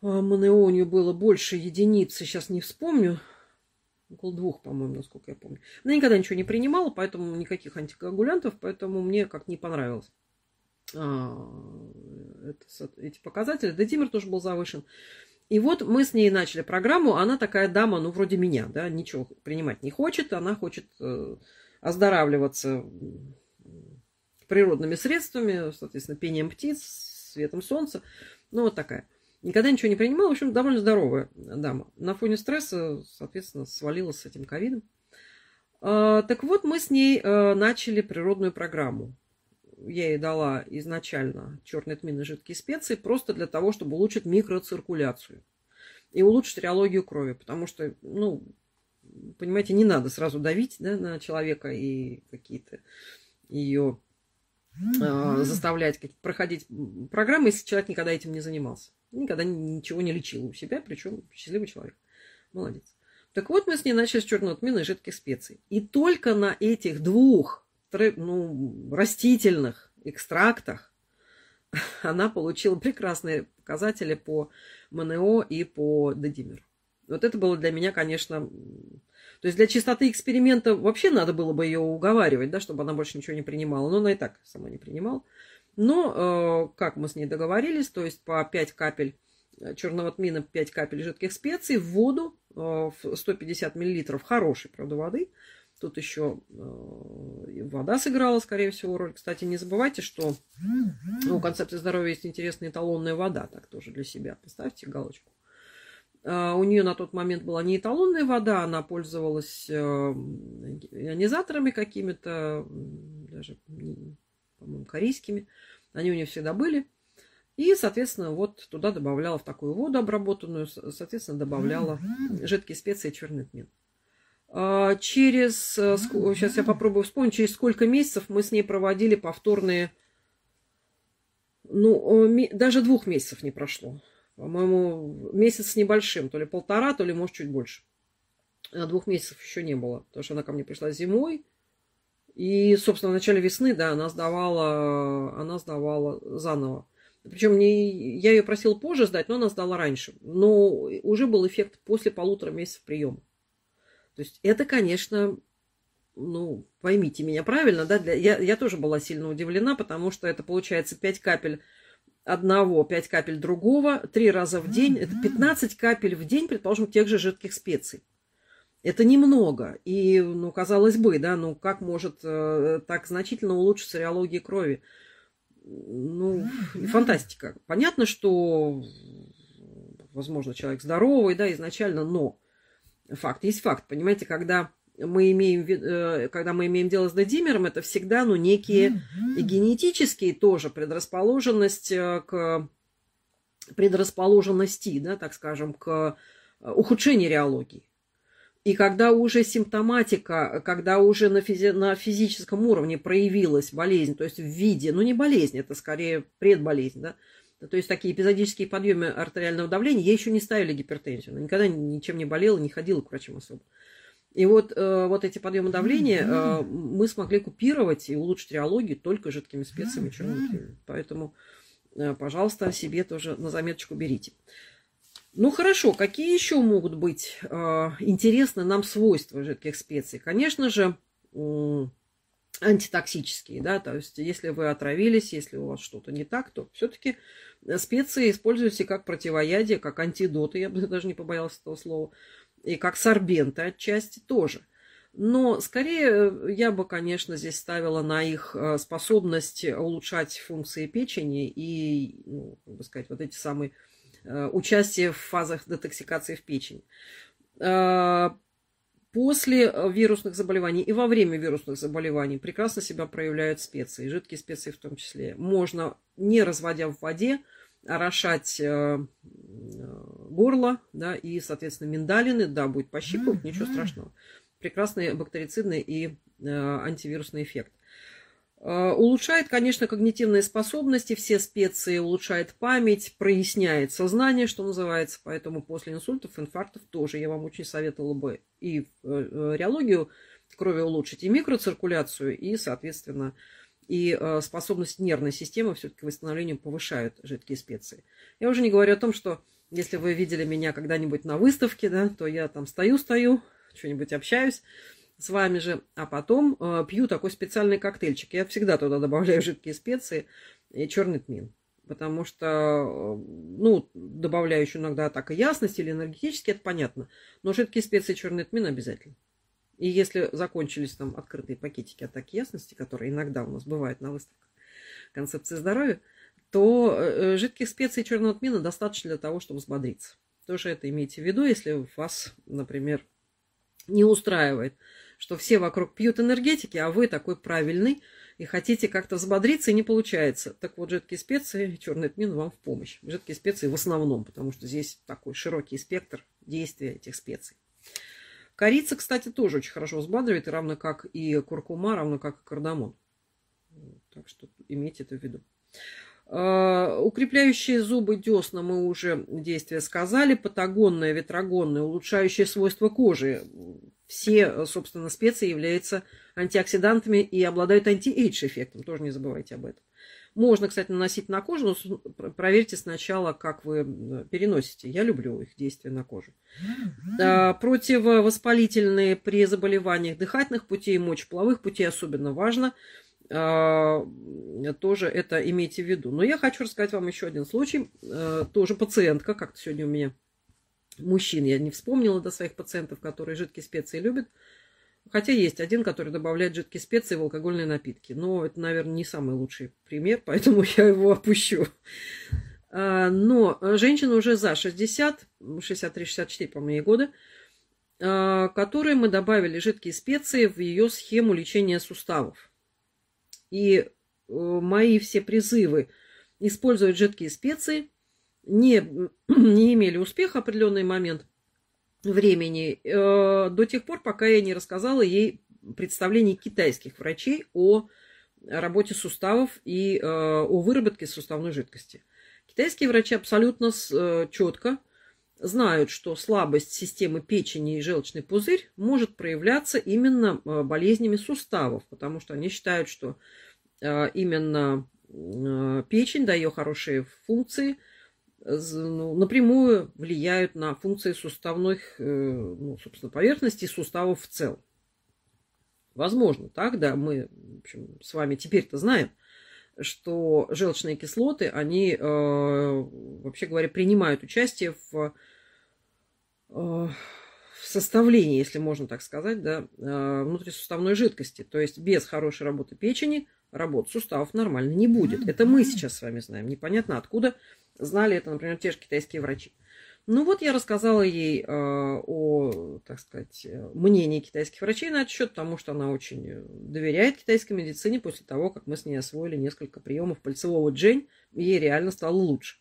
МНО у нее было больше единицы, сейчас не вспомню, около двух, по-моему, насколько я помню. Она никогда ничего не принимала, поэтому никаких антикоагулянтов, поэтому мне как не понравилось. А, это, эти показатели. Детимер тоже был завышен. И вот мы с ней начали программу. Она такая дама, ну, вроде меня, да, ничего принимать не хочет. Она хочет э, оздоравливаться природными средствами, соответственно, пением птиц, светом солнца. Ну, вот такая. Никогда ничего не принимала, в общем, довольно здоровая дама. На фоне стресса, соответственно, свалилась с этим ковидом. А, так вот, мы с ней э, начали природную программу. Я ей дала изначально черные тмины жидкие специи, просто для того, чтобы улучшить микроциркуляцию и улучшить реологию крови, потому что, ну, понимаете, не надо сразу давить да, на человека и какие-то ее а, заставлять проходить программы, если человек никогда этим не занимался. Никогда ничего не лечила у себя, причем счастливый человек. Молодец. Так вот, мы с ней начали с черного тмина и жидких специй. И только на этих двух ну, растительных экстрактах она получила прекрасные показатели по МНО и по Дедимеру. Вот это было для меня, конечно... То есть для чистоты эксперимента вообще надо было бы ее уговаривать, да, чтобы она больше ничего не принимала. Но она и так сама не принимала. Но, ну, э, как мы с ней договорились, то есть по 5 капель э, черного тмина, 5 капель жидких специй в воду э, в 150 миллилитров хорошей, правда, воды. Тут еще вода сыграла, скорее всего, роль. Кстати, не забывайте, что ну, у концепции здоровья есть интересная эталонная вода. Так тоже для себя. Поставьте галочку. У нее на тот момент была не эталонная вода, она пользовалась ионизаторами какими-то, даже по-моему, корейскими. Они у нее всегда были. И, соответственно, вот туда добавляла в такую воду обработанную, соответственно, добавляла жидкие специи и черный тмин. А, через, э, сейчас я попробую вспомнить, через сколько месяцев мы с ней проводили повторные, ну, даже двух месяцев не прошло. По-моему, месяц с небольшим, то ли полтора, то ли, может, чуть больше. А двух месяцев еще не было, потому что она ко мне пришла зимой, и, собственно, в начале весны, да, она сдавала, она сдавала заново. Причем не, я ее просил позже сдать, но она сдала раньше. Но уже был эффект после полутора месяцев приема. То есть это, конечно, ну, поймите меня правильно, да, для, я, я тоже была сильно удивлена, потому что это получается 5 капель одного, 5 капель другого, 3 раза в день, это 15 капель в день, предположим, тех же жидких специй. Это немного. И, ну, казалось бы, да, ну как может э, так значительно улучшиться реология крови? Ну, фантастика. Понятно, что, возможно, человек здоровый, да, изначально, но факт есть факт. Понимаете, когда мы имеем, э, когда мы имеем дело с дедимером, это всегда, ну, некие mm-hmm. и генетические тоже предрасположенность э, к предрасположенности, да, так скажем, к э, ухудшению реологии. И когда уже симптоматика, когда уже на, физи- на физическом уровне проявилась болезнь, то есть в виде, ну не болезнь, это скорее предболезнь, да, то есть такие эпизодические подъемы артериального давления, ей еще не ставили гипертензию, она никогда ничем не болела, не ходила к врачам особо. И вот, э, вот эти подъемы давления э, мы смогли купировать и улучшить реологию только жидкими специями черного Поэтому, э, пожалуйста, себе тоже на заметочку берите. Ну хорошо, какие еще могут быть э, интересны нам свойства жидких специй? Конечно же, э, антитоксические, да, то есть если вы отравились, если у вас что-то не так, то все-таки э, специи используются как противоядие, как антидоты, я бы даже не побоялась этого слова, и как сорбенты отчасти тоже. Но скорее э, я бы, конечно, здесь ставила на их э, способность улучшать функции печени и, ну, как бы сказать, вот эти самые Э, участие в фазах детоксикации в печени. Э, после вирусных заболеваний и во время вирусных заболеваний прекрасно себя проявляют специи, жидкие специи в том числе. Можно, не разводя в воде, орошать э, горло да, и, соответственно, миндалины, да, будет пощипывать, ничего страшного. Прекрасный бактерицидный и антивирусный эффект. Э, улучшает, конечно, когнитивные способности, все специи, улучшает память, проясняет сознание, что называется. Поэтому после инсультов, инфарктов тоже я вам очень советовала бы и э, э, реологию крови улучшить, и микроциркуляцию, и, соответственно, и способность нервной системы все-таки восстановлению повышают жидкие специи. Я уже не говорю о том, что если вы видели меня когда-нибудь на выставке, да, то я там стою-стою, что-нибудь общаюсь, с вами же, а потом э, пью такой специальный коктейльчик. Я всегда туда добавляю жидкие специи и черный тмин. Потому что, э, ну, добавляю еще иногда так и ясность или энергетически, это понятно. Но жидкие специи и черный тмин обязательно. И если закончились там открытые пакетики атаки ясности, которые иногда у нас бывают на выставках концепции здоровья, то э, э, жидких специй и черного тмина достаточно для того, чтобы взбодриться. Тоже это имейте в виду, если вас, например, не устраивает что все вокруг пьют энергетики, а вы такой правильный и хотите как-то взбодриться, и не получается. Так вот, жидкие специи, черный тмин вам в помощь. Жидкие специи в основном, потому что здесь такой широкий спектр действия этих специй. Корица, кстати, тоже очень хорошо взбадривает, равно как и куркума, равно как и кардамон. Так что имейте это в виду. А, укрепляющие зубы десна мы уже действия сказали. Патагонное, ветрогонное, улучшающее свойства кожи. Все, э, собственно, специи являются антиоксидантами и обладают антиэйдж эффектом. Тоже не забывайте об этом. Можно, кстати, наносить на кожу, но проверьте сначала, как вы переносите. Я люблю их действие на кожу. А, противовоспалительные при заболеваниях дыхательных путей, мочеполовых путей особенно важно. А, тоже это имейте в виду. Но я хочу рассказать вам еще один случай. Э, тоже пациентка, как-то сегодня у меня мужчин. Я не вспомнила до своих пациентов, которые жидкие специи любят. Хотя есть один, который добавляет жидкие специи в алкогольные напитки. Но это, наверное, не самый лучший пример, поэтому я его опущу. А, но женщина уже за 60, 63-64, по-моему, года, которой мы добавили жидкие специи в ее схему лечения суставов. И э, мои все призывы использовать жидкие специи не, не имели успеха определенный момент времени, э, до тех пор, пока я не рассказала ей представлений китайских врачей о работе суставов и э, о выработке суставной жидкости. Китайские врачи абсолютно с, э, четко знают, что слабость системы печени и желчный пузырь может проявляться именно э, болезнями суставов, потому что они считают, что э, именно э, печень, да, ее хорошие функции – ну, напрямую влияют на функции суставных, э, ну, собственно, поверхностей суставов в целом. Возможно, так, да, мы в общем, с вами теперь-то знаем, что желчные кислоты, они, э, вообще говоря, принимают участие э, в, составлении, если можно так сказать, да, внутрисуставной жидкости. То есть без хорошей работы печени работ суставов нормально не будет. Это мы сейчас с вами знаем. Непонятно откуда Знали это, например, те же китайские врачи. Ну вот я рассказала ей э, о, так сказать, э, мнении китайских врачей на этот счет, потому что она очень э, доверяет китайской медицине после того, как мы с ней освоили несколько приемов пальцевого джень, ей реально стало лучше.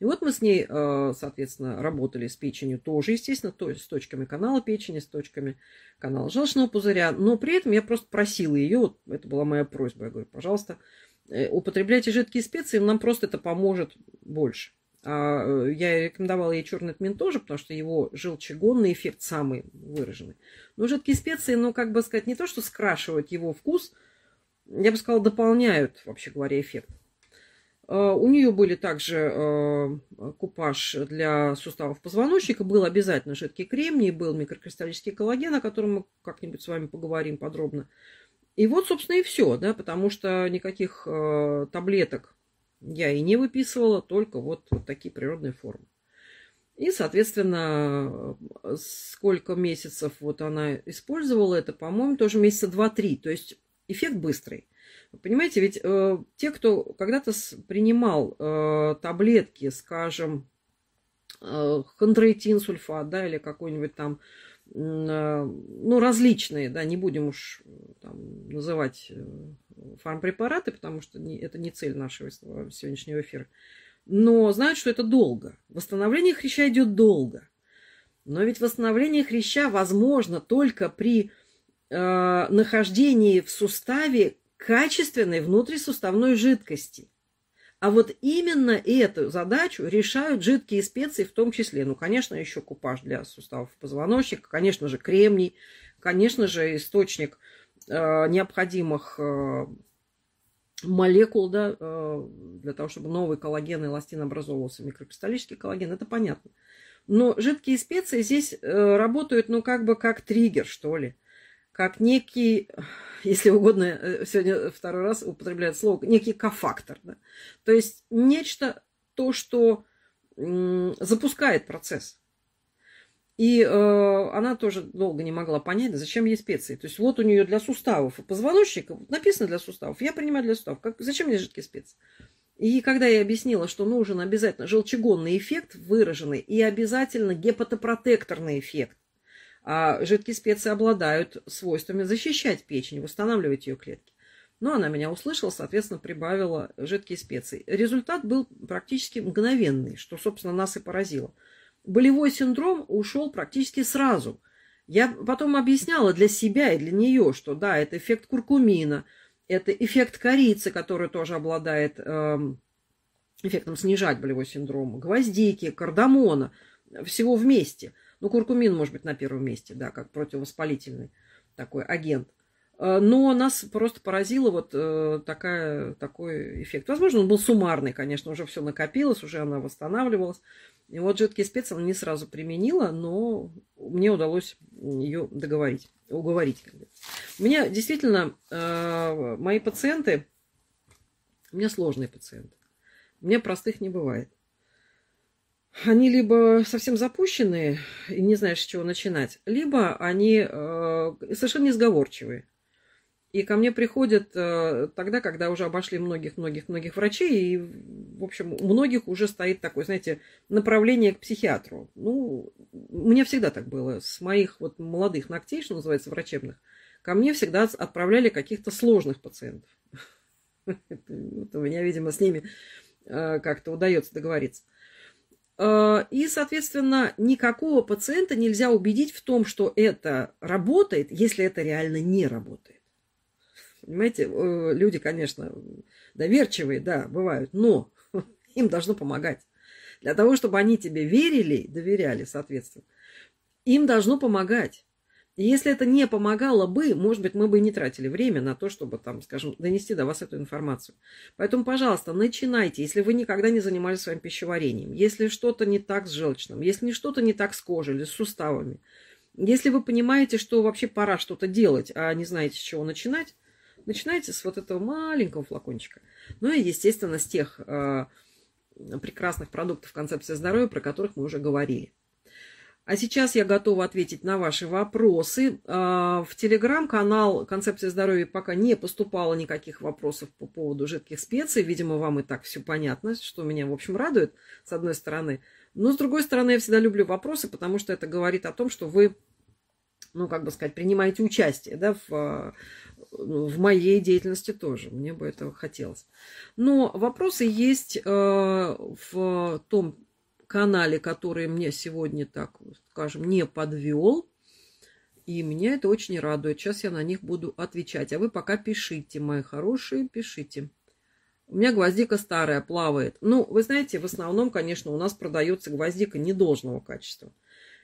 И вот мы с ней, э, соответственно, работали с печенью тоже, естественно, то есть с точками канала печени, с точками канала желчного пузыря, но при этом я просто просила ее, вот это была моя просьба, я говорю, пожалуйста, Э, употребляйте жидкие специи, нам просто это поможет больше. А, э, я рекомендовала ей черный тмин тоже, потому что его желчегонный эффект самый выраженный. Но жидкие специи, ну, как бы сказать, не то, что скрашивают его вкус, я бы сказала, дополняют, вообще говоря, эффект. А, у нее были также а, купаж для суставов позвоночника, был обязательно жидкий кремний, был микрокристаллический коллаген, о котором мы как-нибудь с вами поговорим подробно. И вот, собственно, и все, да, потому что никаких э, таблеток я и не выписывала, только вот, вот такие природные формы. И, соответственно, э, сколько месяцев вот она использовала это, по-моему, тоже месяца 2-3. То есть эффект быстрый. Понимаете, ведь э, те, кто когда-то принимал э, таблетки, скажем, э, хондроитин, сульфат, да, или какой-нибудь там э, Э, ну, различные, да, не будем уж там, называть э, фармпрепараты, потому что это не цель нашего э, сегодняшнего эфира. Но знают, что это долго. Восстановление хряща идет долго. Но ведь восстановление хряща возможно только при э, нахождении в суставе качественной внутрисуставной жидкости. А вот именно эту задачу решают жидкие специи в том числе. Ну, конечно, еще купаж для суставов позвоночника, конечно же, кремний, конечно же, источник э, необходимых э, молекул, да, э, для того, чтобы новый коллаген и эластин образовывался, микрокристаллический коллаген, это понятно. Но жидкие специи здесь э, работают, ну, как бы как триггер, что ли как некий, если угодно, э, сегодня второй раз употребляет слово, некий кофактор. Да? То есть нечто, то, что запускает процесс. И э, она тоже долго не могла понять, зачем ей специи. То есть вот у нее для суставов позвоночника написано для суставов, я принимаю для суставов. Как, зачем мне жидкие специи? И когда я объяснила, что нужен обязательно желчегонный эффект выраженный и обязательно гепатопротекторный эффект, а жидкие специи обладают свойствами защищать печень, восстанавливать ее клетки. Но она меня услышала, соответственно, прибавила жидкие специи. Результат был практически мгновенный, что, собственно, нас и поразило. Болевой синдром ушел практически сразу. Я потом объясняла для себя и для нее, что да, это эффект куркумина, это эффект корицы, который тоже обладает э, эффектом снижать болевой синдром, гвоздики, кардамона, всего вместе – ну, куркумин, может быть, на первом месте, да, как противовоспалительный такой агент. Э, но нас просто поразило вот э, такая, такой эффект. Возможно, он был суммарный, конечно, уже все накопилось, уже она восстанавливалась. И вот жидкий спец она не сразу применила, но мне удалось ее договорить, уговорить. У меня действительно э, мои пациенты, у меня сложные пациенты, у меня простых не бывает они либо совсем запущенные, и не знаешь, с чего начинать, либо они э, совершенно несговорчивые. И ко мне приходят э, тогда, когда уже обошли многих-многих-многих врачей, и, в общем, у многих уже стоит такое, знаете, направление к психиатру. Ну, мне всегда так было. С моих вот молодых ногтей, что называется, врачебных, ко мне всегда отправляли каких-то сложных пациентов. У меня, видимо, с ними э, как-то удается договориться. Э, и, соответственно, никакого пациента нельзя убедить в том, что это работает, если это реально не работает. Понимаете, э, люди, конечно, доверчивые, да, бывают, но им должно помогать. Для того, чтобы они тебе верили, доверяли, соответственно, им должно помогать. И если это не помогало бы, может быть, мы бы не тратили время на то, чтобы, там, скажем, донести до вас эту информацию. Поэтому, пожалуйста, начинайте, если вы никогда не занимались своим пищеварением, если что-то не так с желчным, если что-то не так с кожей или с суставами, если вы понимаете, что вообще пора что-то делать, а не знаете, с чего начинать, начинайте с вот этого маленького флакончика. Ну и, естественно, с тех э, прекрасных продуктов концепции здоровья, про которых мы уже говорили. А сейчас я готова ответить на ваши вопросы. А, в телеграм-канал «Концепция здоровья» пока не поступало никаких вопросов по поводу жидких специй. Видимо, вам и так все понятно, что меня, в общем, радует, с одной стороны. Но, с другой стороны, я всегда люблю вопросы, потому что это говорит о том, что вы, ну, как бы сказать, принимаете участие да, в, в моей деятельности тоже. Мне бы этого хотелось. Но вопросы есть э, в том канале, который мне сегодня, так скажем, не подвел. И меня это очень радует. Сейчас я на них буду отвечать. А вы пока пишите, мои хорошие, пишите. У меня гвоздика старая, плавает. Ну, вы знаете, в основном, конечно, у нас продается гвоздика недолжного качества.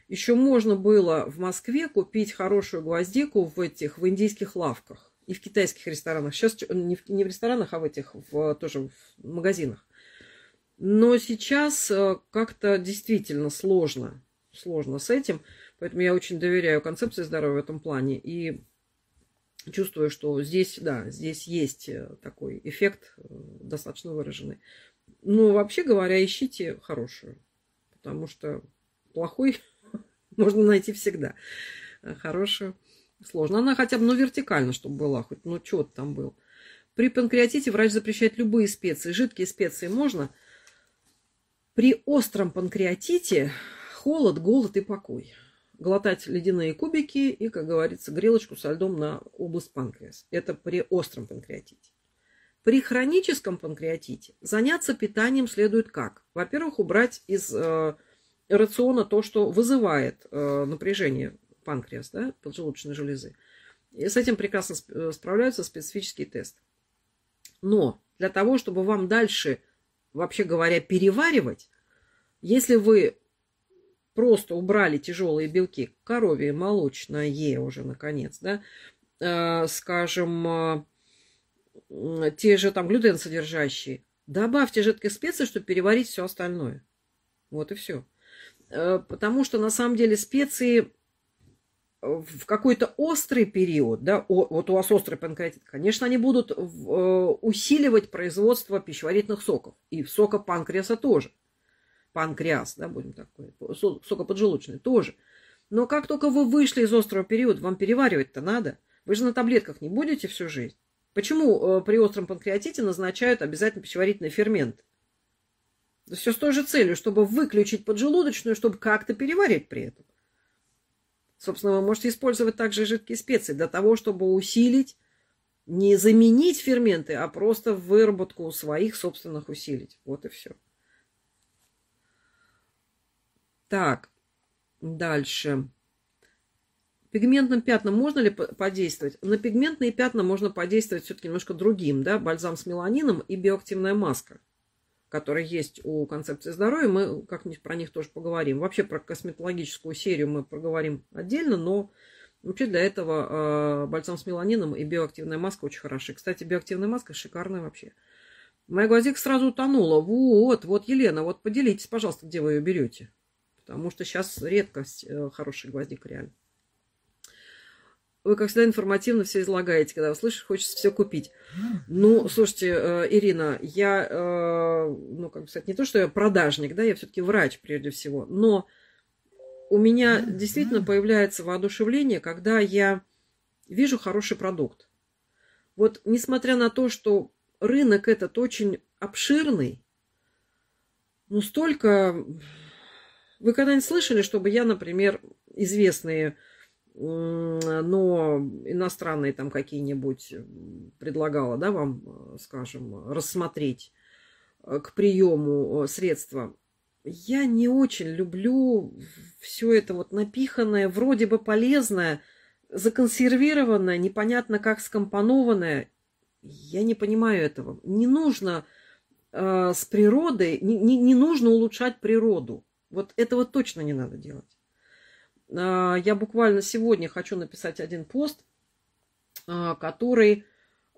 Еще можно было в Москве купить хорошую гвоздику в этих, в индийских лавках и в китайских ресторанах. Сейчас не в, не в ресторанах, а в этих, в, тоже в магазинах. Но сейчас э, как-то действительно сложно, сложно с этим. Поэтому я очень доверяю концепции здоровья в этом плане. И чувствую, что здесь, да, здесь есть э, такой эффект э, достаточно выраженный. Но ну, вообще говоря, ищите хорошую. Потому что плохой можно найти всегда. А хорошую сложно. Она хотя бы, ну, вертикально, чтобы была хоть, ну, что там был. При панкреатите врач запрещает любые специи. Жидкие специи можно – при остром панкреатите холод, голод и покой. Глотать ледяные кубики и, как говорится, грелочку со льдом на область панкреас. Это при остром панкреатите. При хроническом панкреатите заняться питанием следует как? Во-первых, убрать из э, рациона то, что вызывает э, напряжение панкреаса да, поджелудочной железы. И с этим прекрасно э, справляются специфический тест Но для того, чтобы вам дальше вообще говоря, переваривать, если вы просто убрали тяжелые белки, коровье, молочное уже, наконец, да, э, скажем, э, те же там глютен содержащие, добавьте жидкой специи, чтобы переварить все остальное. Вот и все. Э, потому что на самом деле специи в какой-то острый период, да, вот у вас острый панкреатит, конечно, они будут э, усиливать производство пищеварительных соков и сока панкреаса тоже. Панкреас, да, будем так говорить, сокоподжелудочный тоже. Но как только вы вышли из острого периода, вам переваривать-то надо. Вы же на таблетках не будете всю жизнь. Почему э, при остром панкреатите назначают обязательно пищеварительный фермент? Да все с той же целью, чтобы выключить поджелудочную, чтобы как-то переварить при этом. Собственно, вы можете использовать также жидкие специи для того, чтобы усилить, не заменить ферменты, а просто выработку своих собственных усилить. Вот и все. Так, дальше. Пигментным пятнам можно ли подействовать? На пигментные пятна можно подействовать все-таки немножко другим, да, бальзам с меланином и биоактивная маска которые есть у концепции здоровья, мы как-нибудь про них тоже поговорим. Вообще про косметологическую серию мы проговорим отдельно, но вообще для этого э, бальзам с меланином и биоактивная маска очень хороши. Кстати, биоактивная маска шикарная вообще. Моя глазик сразу утонула. Вот, вот, Елена, вот поделитесь, пожалуйста, где вы ее берете. Потому что сейчас редкость э, хороший гвоздик реально. Вы, как всегда, информативно все излагаете, когда услышишь, хочется все купить. Ну, слушайте, э, Ирина, я, э, ну, как сказать, не то, что я продажник, да, я все-таки врач прежде всего, но у меня действительно появляется воодушевление, когда я вижу хороший продукт. Вот несмотря на то, что рынок этот очень обширный, ну, столько... Вы когда-нибудь слышали, чтобы я, например, известные Э, но иностранные там какие-нибудь предлагала, да, вам, э, скажем, рассмотреть э, к приему средства. Я не очень люблю все это вот напиханное, вроде бы полезное, законсервированное, непонятно как скомпонованное. Я не понимаю этого. Не нужно э, с природой, не, не, не нужно улучшать природу. Вот этого точно не надо делать. А, я буквально сегодня хочу написать один пост, а, который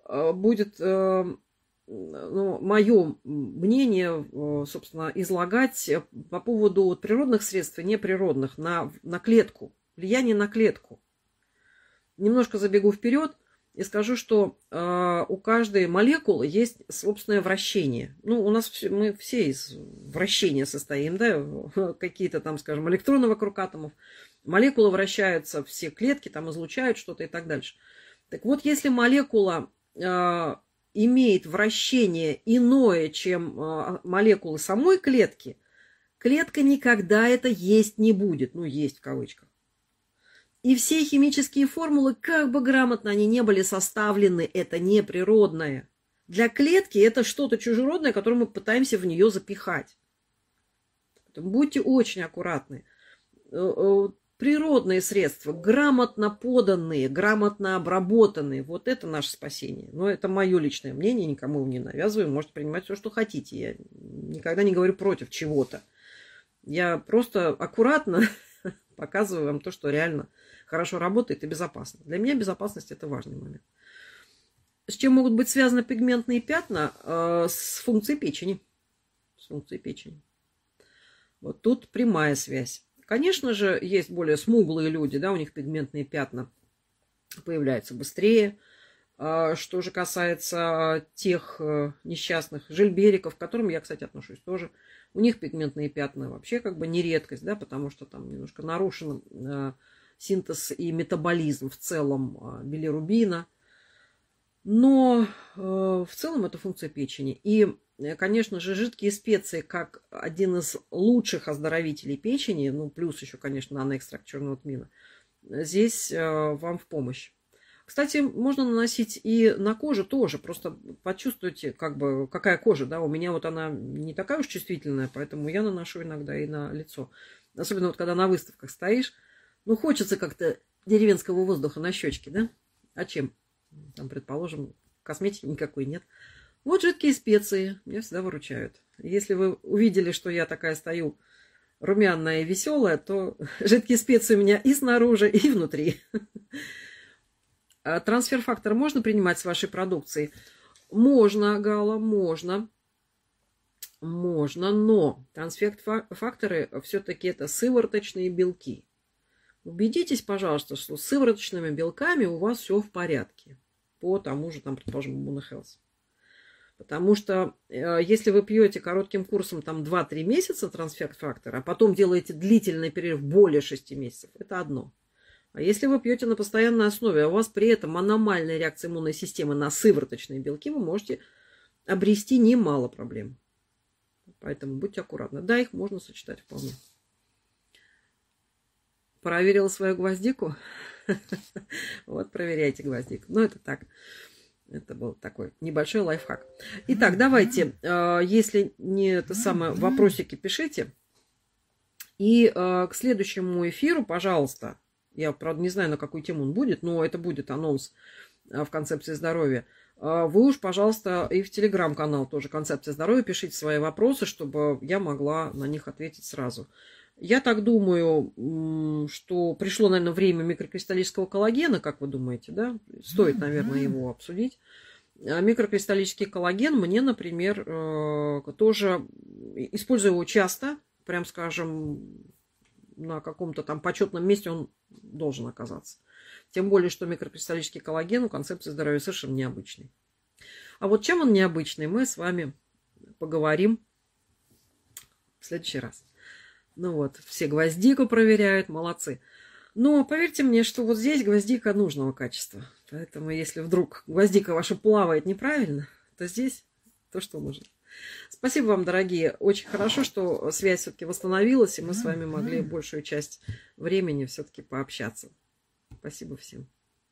а, будет ну, мое мнение, собственно, излагать по поводу природных средств и неприродных на, на клетку, влияние на клетку. Немножко забегу вперед и скажу, что э, у каждой молекулы есть собственное вращение. Ну, у нас все, мы все из вращения состоим, да, какие-то там, скажем, электроны вокруг атомов, молекула вращается, все клетки там излучают что-то и так дальше. Так вот, если молекула э, имеет вращение иное, чем э, молекулы самой клетки, клетка никогда это есть не будет, ну, есть в кавычках. И все химические формулы, как бы грамотно они не были составлены, это не природное. Для клетки это что-то чужеродное, которое мы пытаемся в нее запихать. Будьте очень аккуратны э, э, природные средства, грамотно поданные, грамотно обработанные. Вот это наше спасение. Но это мое личное мнение, никому не навязываю. Можете принимать все, что хотите. Я никогда не говорю против чего-то. Я просто аккуратно показываю вам то, что реально хорошо работает и безопасно. Для меня безопасность – это важный момент. С чем могут быть связаны пигментные пятна? Э, с функцией печени. С функцией печени. Вот тут прямая связь. Конечно же, есть более смуглые люди, да, у них пигментные пятна появляются быстрее. А, что же касается тех э, несчастных жильбериков, к которым я, кстати, отношусь тоже, у них пигментные пятна вообще как бы не редкость, да, потому что там немножко нарушен э, синтез и метаболизм в целом э, билирубина. Но в целом это функция печени. И ну, конечно же, жидкие специи, как один из лучших оздоровителей печени, ну, плюс еще, конечно, наноэкстракт черного тмина, здесь э, вам в помощь. Кстати, можно наносить и на кожу тоже. Просто почувствуйте, как бы, какая кожа, да, у меня вот она не такая уж чувствительная, поэтому я наношу иногда и на лицо. Особенно вот когда на выставках стоишь, ну, хочется как-то деревенского воздуха на щечке, да? А чем? Там, предположим, косметики никакой нет. Вот жидкие специи. Мне всегда выручают. Если вы увидели, что я такая стою румяная и веселая, то жидкие специи у меня и снаружи, и внутри. А трансфер-фактор можно принимать с вашей продукцией? Можно, Гала, можно. Можно, но трансфер-факторы все-таки это сывороточные белки. Убедитесь, пожалуйста, что с сывороточными белками у вас все в порядке. По тому же, там, предположим, Moon Health. Потому что э, если вы пьете коротким курсом там 2-3 месяца трансфер фактора, а потом делаете длительный перерыв более 6 месяцев, это одно. А если вы пьете на постоянной основе, а у вас при этом аномальная реакция иммунной системы на сывороточные белки, вы можете обрести немало проблем. Поэтому будьте аккуратны. Да, их можно сочетать вполне. Проверила свою гвоздику? Вот проверяйте гвоздику. Ну, это так. Это был такой небольшой лайфхак. Итак, давайте, э, если не это самое, вопросики пишите. И э, к следующему эфиру, пожалуйста, я, правда, не знаю, на какую тему он будет, но это будет анонс э, в концепции здоровья. Вы уж, пожалуйста, и в телеграм-канал тоже «Концепция здоровья» пишите свои вопросы, чтобы я могла на них ответить сразу. Я так думаю, что пришло, наверное, время микрокристаллического коллагена, как вы думаете, да? Стоит, наверное, его обсудить. А микрокристаллический коллаген мне, например, э, тоже, использую его часто, прям, скажем, на каком-то там почетном месте он должен оказаться. Тем более, что микрокристаллический коллаген у концепции здоровья совершенно необычный. А вот чем он необычный, мы с вами поговорим в следующий раз. Ну вот, все гвоздику проверяют, молодцы. Но поверьте мне, что вот здесь гвоздика нужного качества. Поэтому если вдруг гвоздика ваша плавает неправильно, то здесь то, что нужно. Спасибо вам, дорогие. Очень хорошо, что связь все-таки восстановилась, и мы с вами могли большую часть времени все-таки пообщаться. Спасибо всем.